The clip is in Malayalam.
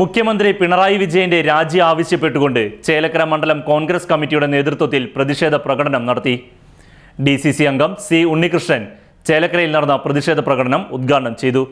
മുഖ്യമന്ത്രി പിണറായി വിജയന്റെ രാജി ആവശ്യപ്പെട്ടുകൊണ്ട് ചേലക്കര മണ്ഡലം കോൺഗ്രസ് കമ്മിറ്റിയുടെ നേതൃത്വത്തിൽ പ്രതിഷേധ പ്രകടനം നടത്തി ഡി അംഗം സി ഉണ്ണികൃഷ്ണൻ ചേലക്കരയിൽ നടന്ന പ്രതിഷേധ പ്രകടനം ഉദ്ഘാടനം ചെയ്തു